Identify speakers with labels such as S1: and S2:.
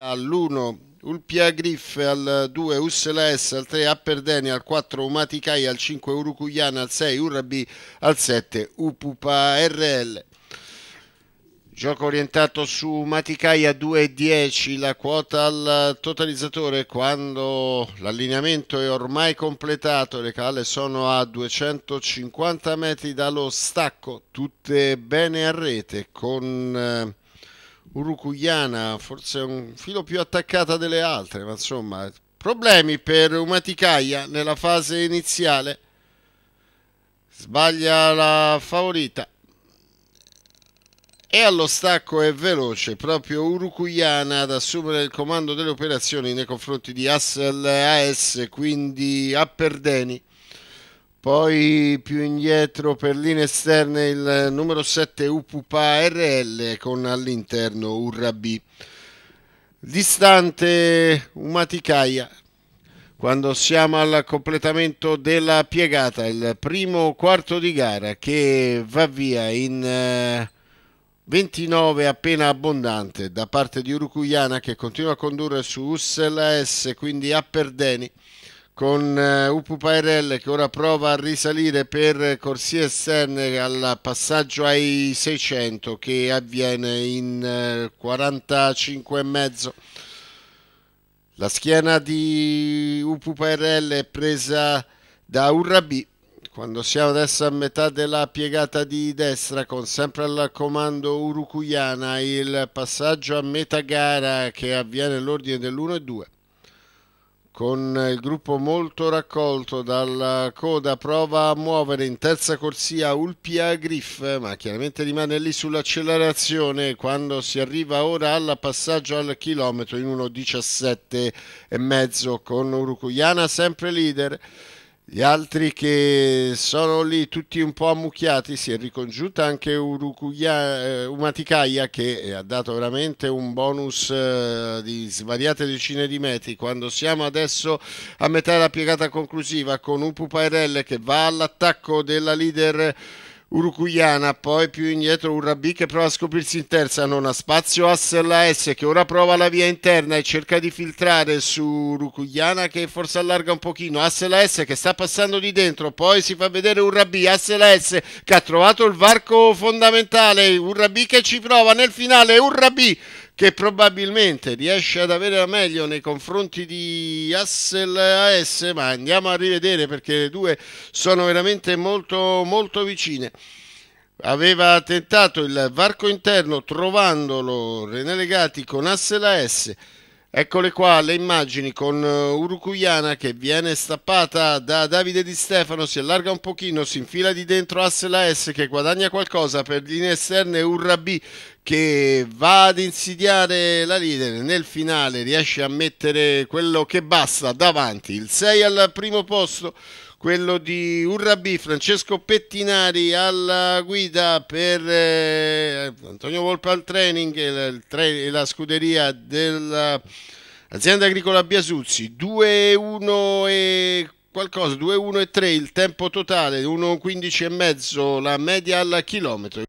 S1: all'1 Ulpia Griff, al 2 Usseles, al 3 Apperdeni, al 4 Umatikai, al 5 Urucuyana, al 6 Urrabi, al 7 Upupa RL. Gioco orientato su Maticaia 2-10, la quota al totalizzatore quando l'allineamento è ormai completato, le calle sono a 250 metri dallo stacco, tutte bene a rete con... Eh, Urukuiana, forse un filo più attaccata delle altre, ma insomma, problemi per Umaticaia nella fase iniziale. Sbaglia la favorita. E allo stacco è veloce proprio Urukuyana ad assumere il comando delle operazioni nei confronti di Assel AS, quindi a Perdeni. Poi più indietro per linee esterne il numero 7 Upupa RL con all'interno Urrabi. Distante Umaticaia. Quando siamo al completamento della piegata, il primo quarto di gara che va via in 29 eh, appena abbondante da parte di Urucuyana che continua a condurre su Ussel S, quindi a Perdeni con eh, Upu Pairel che ora prova a risalire per corsie esterne al passaggio ai 600 che avviene in eh, 45,5. La schiena di Upu Pairel è presa da Urrabi quando siamo adesso a metà della piegata di destra con sempre al comando Urukuyana il passaggio a metà gara che avviene l'ordine dell'1 e 2 con il gruppo molto raccolto dalla coda prova a muovere in terza corsia Ulpia Griff ma chiaramente rimane lì sull'accelerazione quando si arriva ora al passaggio al chilometro in 1.17 e mezzo con Urucuyana sempre leader gli altri che sono lì tutti un po' ammucchiati, si è ricongiunta anche eh, Umaticaia che eh, ha dato veramente un bonus eh, di svariate decine di metri. Quando siamo adesso a metà della piegata conclusiva con un Pupairelle che va all'attacco della leader Uruguayana, poi più indietro un che prova a scoprirsi in terza, non ha spazio Hassel la S che ora prova la via interna e cerca di filtrare su Uruguayana che forse allarga un pochino, Hassel la S che sta passando di dentro, poi si fa vedere un Rabbi, la S che ha trovato il varco fondamentale, un che ci prova nel finale, un che probabilmente riesce ad avere la meglio nei confronti di Assel AS, ma andiamo a rivedere perché le due sono veramente molto, molto vicine. Aveva tentato il varco interno trovandolo René Legati con Assel AS Eccole qua le immagini con eh, Urucuyana che viene stappata da Davide Di Stefano, si allarga un pochino, si infila di dentro asse la S che guadagna qualcosa per linee esterne Urrabi che va ad insidiare la leader nel finale, riesce a mettere quello che basta davanti, il 6 al primo posto quello di Urrabi, Francesco Pettinari alla guida per eh, Antonio Volpal Training e la, la scuderia dell'azienda agricola Biasuzzi 2-1 e qualcosa, 2-1 e 3 il tempo totale, 1-15 e mezzo la media al chilometro.